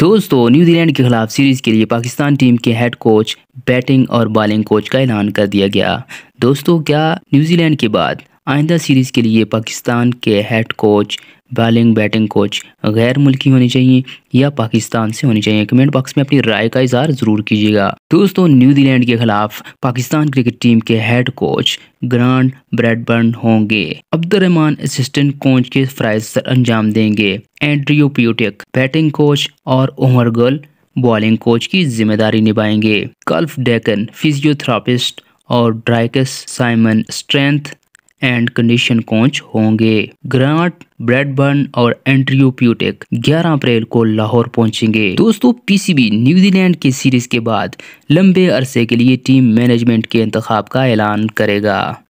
दोस्तों न्यूजीलैंड के खिलाफ सीरीज़ के लिए पाकिस्तान टीम के हेड कोच बैटिंग और बॉलिंग कोच का ऐलान कर दिया गया दोस्तों क्या न्यूजीलैंड के बाद आइंदा सीरीज़ के लिए पाकिस्तान के head coach bowling batting coach गैर मुल्की होनी चाहिए या पाकिस्तान से होनी चाहिए कमेंट बॉक्स में अपनी राय का इजहार ज़रूर कीजिएगा दोस्तों न्यूजीलैंड के खिलाफ पाकिस्तान क्रिकेट टीम के हेड कोच ग्रांड ब्रेडबर्न होंगे अब्दुलरहमान असिस्टेंट कोच के फ्राइज सर अंजाम देंगे एंड्रियो प्यूटिक बैटिंग कोच और उमर गर्ल बॉलिंग कोच की जिम्मेदारी निभाएंगे कल्फ डेकन फिजियोथेरापिस्ट और Drikus Saaiman strength and condition coach होंगे ग्रांट ब्रेडबर्न और एंट्रियो प्यूटेक ग्यारह अप्रैल को लाहौर पहुंचेंगे दोस्तों पीसीबी न्यूजीलैंड की सीरीज के बाद लंबे अरसे के लिए टीम मैनेजमेंट के इंतखब का ऐलान करेगा